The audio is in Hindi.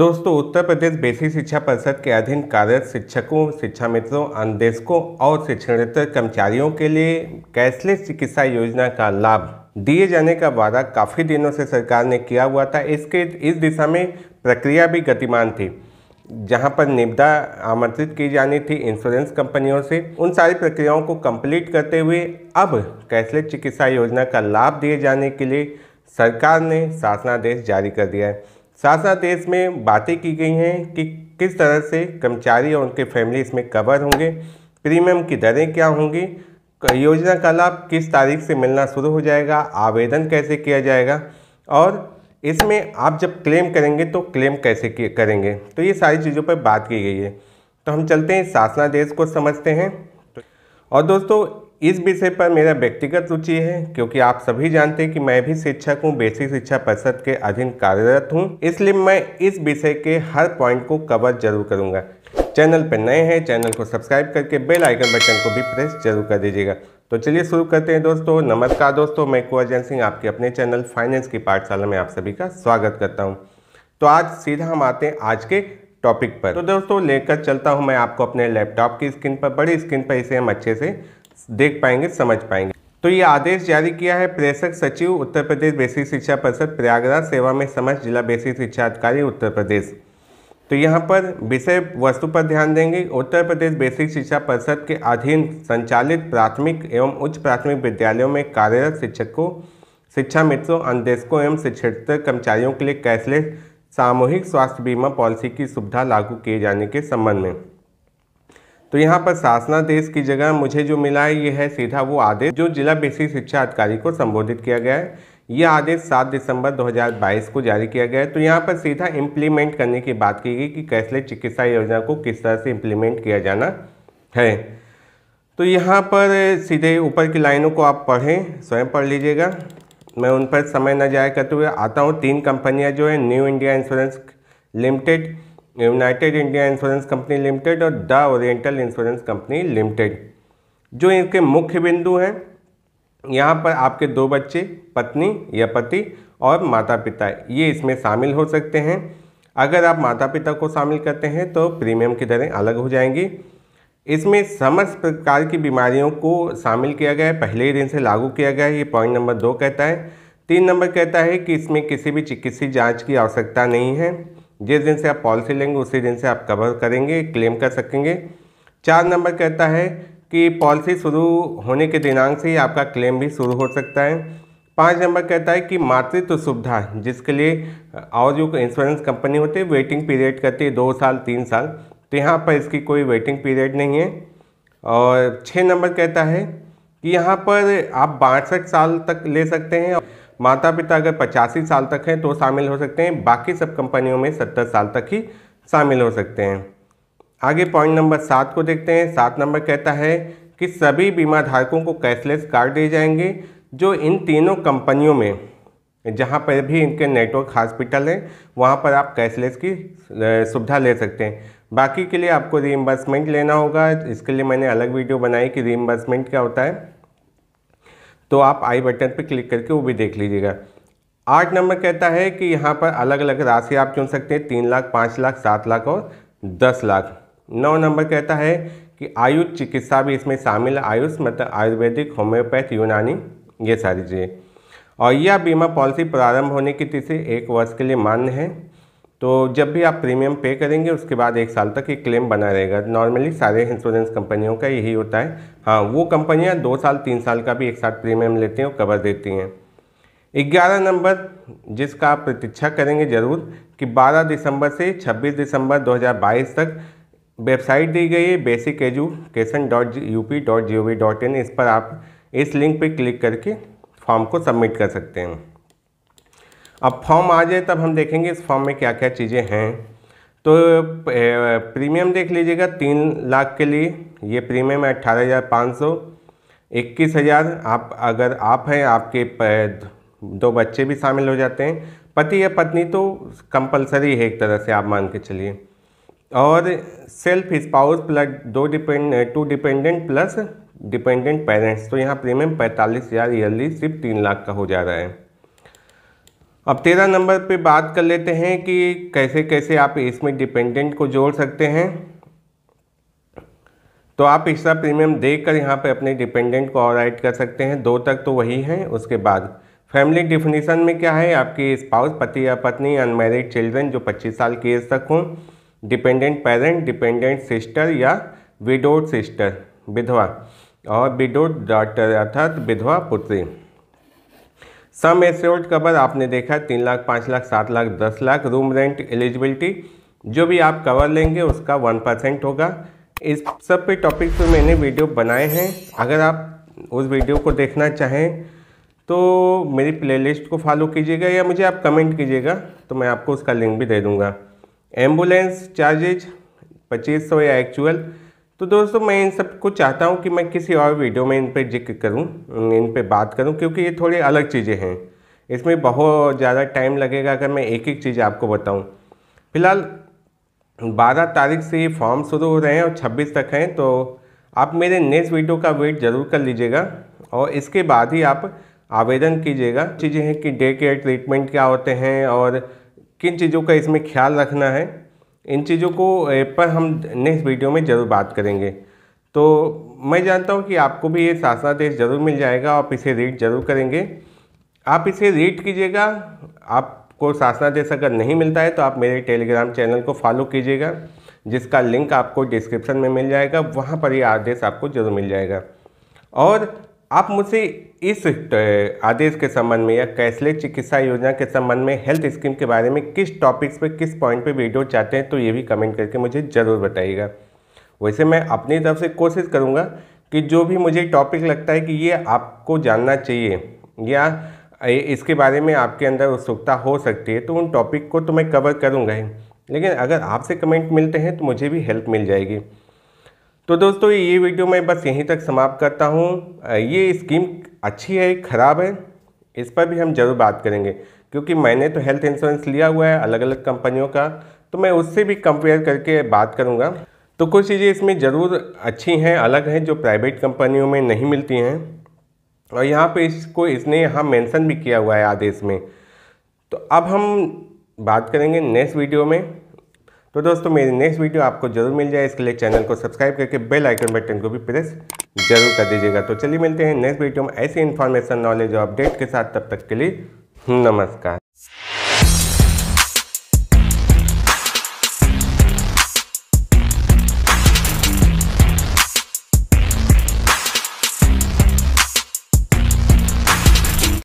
दोस्तों उत्तर प्रदेश बेसिक शिक्षा परिषद के अधीन कार्यरत शिक्षकों शिक्षा मित्रों अनदेशकों और शिक्षणतर कर्मचारियों के लिए कैशलेस चिकित्सा योजना का लाभ दिए जाने का वादा काफ़ी दिनों से सरकार ने किया हुआ था इसके इस दिशा में प्रक्रिया भी गतिमान थी जहां पर निविदा आमंत्रित की जानी थी इंश्योरेंस कंपनियों से उन सारी प्रक्रियाओं को कम्प्लीट करते हुए अब कैशलेस चिकित्सा योजना का लाभ दिए जाने के लिए सरकार ने शासनादेश जारी कर दिया है साथ साथ इसमें बातें की गई हैं कि किस तरह से कर्मचारी और उनके फैमिली इसमें कवर होंगे प्रीमियम की दरें क्या होंगी योजना का लाभ किस तारीख से मिलना शुरू हो जाएगा आवेदन कैसे किया जाएगा और इसमें आप जब क्लेम करेंगे तो क्लेम कैसे करेंगे तो ये सारी चीज़ों पर बात की गई है तो हम चलते हैं शासनादेश को समझते हैं और दोस्तों इस विषय पर मेरा व्यक्तिगत रुचि है क्योंकि आप सभी जानते हैं कि मैं भी शिक्षक हूँ बेसिक शिक्षा परिषद के अधीन कार्यरत हूँ इसलिए मैं इस विषय के हर पॉइंट को कवर जरूर करूंगा चैनल पर नए हैं चैनल को सब्सक्राइब करके बेल आइकन बटन को भी प्रेस जरूर कर दीजिएगा तो चलिए शुरू करते हैं दोस्तों नमस्कार दोस्तों मैं कुंवर सिंह आपके अपने चैनल फाइनेंस की पाठशाला में आप सभी का स्वागत करता हूँ तो आज सीधा हम आते हैं आज के टॉपिक पर तो दोस्तों लेकर चलता हूँ मैं आपको अपने लैपटॉप की स्क्रीन पर बड़ी स्क्रीन पर इसे हम अच्छे से देख पाएंगे समझ पाएंगे तो ये आदेश जारी किया है प्रेषक सचिव उत्तर प्रदेश बेसिक शिक्षा परिषद प्रयागराज सेवा में समझ जिला बेसिक शिक्षा अधिकारी उत्तर प्रदेश तो यहाँ पर विषय वस्तु पर ध्यान देंगे उत्तर प्रदेश बेसिक शिक्षा परिषद के अधीन संचालित प्राथमिक एवं उच्च प्राथमिक विद्यालयों में कार्यरत शिक्षकों शिक्षा मित्रों अन्वेषकों एवं शिक्षेतर कर्मचारियों के लिए कैशलेस सामूहिक स्वास्थ्य बीमा पॉलिसी की सुविधा लागू किए जाने के संबंध में तो यहाँ पर शासनादेश की जगह मुझे जो मिला है ये है सीधा वो आदेश जो जिला बेसिक शिक्षा अधिकारी को संबोधित किया गया है यह आदेश 7 दिसंबर 2022 को जारी किया गया है तो यहाँ पर सीधा इम्प्लीमेंट करने की बात की गई कि कैसले चिकित्सा योजना को किस तरह से इम्प्लीमेंट किया जाना है तो यहाँ पर सीधे ऊपर की लाइनों को आप पढ़ें स्वयं पढ़ लीजिएगा मैं उन पर समय न जाया करते हुए आता हूँ तीन कंपनियाँ जो है new India insurance limited united India insurance company limited और the oriental insurance company limited जो इनके मुख्य बिंदु हैं यहाँ पर आपके दो बच्चे पत्नी या पति और माता पिता ये इसमें शामिल हो सकते हैं अगर आप माता पिता को शामिल करते हैं तो प्रीमियम की दरें अलग हो जाएंगी इसमें समस्त प्रकार की बीमारियों को शामिल किया गया है पहले ही दिन से लागू किया गया है ये पॉइंट नंबर दो कहता है तीन नंबर कहता है कि इसमें किसी भी चिकित्सीय जांच की आवश्यकता नहीं है जिस दिन से आप पॉलिसी लेंगे उसी दिन से आप कवर करेंगे क्लेम कर सकेंगे चार नंबर कहता है कि पॉलिसी शुरू होने के दिनांक से ही आपका क्लेम भी शुरू हो सकता है पाँच नंबर कहता है कि मातृत्व सुविधा जिसके लिए और जो इंश्योरेंस कंपनी होती है वेटिंग पीरियड करती है दो साल तीन साल तो यहाँ पर इसकी कोई वेटिंग पीरियड नहीं है और छः नंबर कहता है कि यहाँ पर आप बासठ साल तक ले सकते हैं माता पिता अगर पचासी साल तक हैं तो शामिल हो सकते हैं बाकी सब कंपनियों में सत्तर साल तक ही शामिल हो सकते हैं आगे पॉइंट नंबर सात को देखते हैं सात नंबर कहता है कि सभी बीमा धारकों को कैशलेस कार्ड दिए जाएंगे जो इन तीनों कंपनियों में जहाँ पर भी इनके नेटवर्क हॉस्पिटल हैं वहाँ पर आप कैशलेस की सुविधा ले सकते हैं बाकी के लिए आपको रीइम्बर्समेंट लेना होगा इसके लिए मैंने अलग वीडियो बनाई कि रीइम्बर्समेंट क्या होता है तो आप आई बटन पर क्लिक करके वो भी देख लीजिएगा आठ नंबर कहता है कि यहाँ पर अलग अलग राशि आप चुन सकते हैं तीन लाख पाँच लाख सात लाख और दस लाख नौ नंबर कहता है कि आयुष चिकित्सा भी इसमें शामिल है आयुष मतलब आयुर्वेदिक होम्योपैथ यूनानी ये सारी चीज़ें और यह बीमा पॉलिसी प्रारंभ होने की तिथि एक वर्ष के लिए मान्य है तो जब भी आप प्रीमियम पे करेंगे उसके बाद एक साल तक ये क्लेम बना रहेगा नॉर्मली सारे इंश्योरेंस कंपनियों का यही होता है हाँ वो कंपनियाँ दो साल तीन साल का भी एक साथ प्रीमियम लेती हैं और कवर देती हैं ग्यारह नंबर जिसका आप प्रतीक्षा करेंगे ज़रूर कि 12 दिसंबर से 26 दिसंबर 2022 तक वेबसाइट दी गई है basic education dot U P dot G O V dot in इस पर आप इस लिंक पर क्लिक करके फॉर्म को सबमिट कर सकते हैं अब फॉर्म आ जाए तब हम देखेंगे इस फॉर्म में क्या क्या चीज़ें हैं तो प्रीमियम देख लीजिएगा तीन लाख के लिए ये प्रीमियम है अट्ठारह हज़ार पाँच सौ इक्कीस हज़ार आप अगर आप हैं आपके दो बच्चे भी शामिल हो जाते हैं पति या पत्नी तो कंपलसरी है एक तरह से आप मान के चलिए और सेल्फ स्पाउस प्लस दो depend two dependent plus dependent parents तो यहाँ प्रीमियम पैंतालीस हज़ार ईयरली सिर्फ तीन लाख का हो जा रहा है अब तेरह नंबर पे बात कर लेते हैं कि कैसे कैसे आप इसमें डिपेंडेंट को जोड़ सकते हैं तो आप इसका प्रीमियम देकर यहाँ पर अपने डिपेंडेंट को और ऐड कर सकते हैं दो तक तो वही है उसके बाद फैमिली डिफिनीसन में क्या है आपके स्पाउस पति या पत्नी अनमेरिड चिल्ड्रन जो 25 साल की एज तक हों डिपेंडेंट पेरेंट डिपेंडेंट सिस्टर या विडोड सिस्टर विधवा और विडोड डॉटर अर्थात विधवा पुत्री सम एश्योर्ड कवर आपने देखा तीन लाख पाँच लाख सात लाख दस लाख रूम रेंट एलिजिबिलिटी जो भी आप कवर लेंगे उसका वन परसेंट होगा इस सब पे टॉपिक पे मैंने वीडियो बनाए हैं अगर आप उस वीडियो को देखना चाहें तो मेरी प्लेलिस्ट को फॉलो कीजिएगा या मुझे आप कमेंट कीजिएगा तो मैं आपको उसका लिंक भी दे दूँगा एम्बुलेंस चार्जेज पच्चीस सौ या एक्चुअल तो दोस्तों मैं इन सब को चाहता हूँ कि मैं किसी और वीडियो में इन पर जिक्र करूँ इन पर बात करूँ क्योंकि ये थोड़ी अलग चीज़ें हैं इसमें बहुत ज़्यादा टाइम लगेगा अगर मैं एक एक चीज़ आपको बताऊँ फिलहाल 12 तारीख से ये फॉर्म शुरू हो रहे हैं और 26 तक हैं तो आप मेरे नेक्स्ट वीडियो का वेट ज़रूर कर लीजिएगा और इसके बाद ही आप आवेदन कीजिएगा चीज़ें हैं कि डे केयर ट्रीटमेंट क्या होते हैं और किन चीज़ों का इसमें ख्याल रखना है इन चीज़ों को पर हम नेक्स्ट वीडियो में ज़रूर बात करेंगे तो मैं जानता हूँ कि आपको भी ये शासनादेश ज़रूर मिल जाएगा आप इसे रीड जरूर करेंगे आप इसे रीड कीजिएगा आपको शासनादेश अगर नहीं मिलता है तो आप मेरे टेलीग्राम चैनल को फॉलो कीजिएगा जिसका लिंक आपको डिस्क्रिप्शन में मिल जाएगा वहाँ पर ये आदेश आपको जरूर मिल जाएगा और आप मुझसे इस आदेश के संबंध में या कैशलेस चिकित्सा योजना के संबंध में हेल्थ स्कीम के बारे में किस टॉपिक्स पे किस पॉइंट पे वीडियो चाहते हैं तो ये भी कमेंट करके मुझे ज़रूर बताइएगा वैसे मैं अपनी तरफ से कोशिश करूँगा कि जो भी मुझे टॉपिक लगता है कि ये आपको जानना चाहिए या इसके बारे में आपके अंदर उत्सुकता हो सकती है तो उन टॉपिक को तो मैं कवर करूँगा ही लेकिन अगर आपसे कमेंट मिलते हैं तो मुझे भी हेल्प मिल जाएगी तो दोस्तों ये वीडियो मैं बस यहीं तक समाप्त करता हूँ ये स्कीम अच्छी है ख़राब है इस पर भी हम ज़रूर बात करेंगे क्योंकि मैंने तो हेल्थ इंश्योरेंस लिया हुआ है अलग अलग कंपनियों का तो मैं उससे भी कंपेयर करके बात करूँगा तो कुछ चीज़ें इसमें ज़रूर अच्छी हैं अलग हैं जो प्राइवेट कंपनियों में नहीं मिलती हैं और यहाँ पे इसको इसने यहाँ मेंशन भी किया हुआ है आदेश में तो अब हम बात करेंगे नेक्स्ट वीडियो में तो दोस्तों मेरी नेक्स्ट वीडियो आपको जरूर मिल जाए इसके लिए चैनल को सब्सक्राइब करके बेल आइकन बटन को भी प्रेस जरूर कर दीजिएगा तो चलिए मिलते हैं नेक्स्ट वीडियो में ऐसी इन्फॉर्मेशन नॉलेज और अपडेट के साथ तब तक के लिए नमस्कार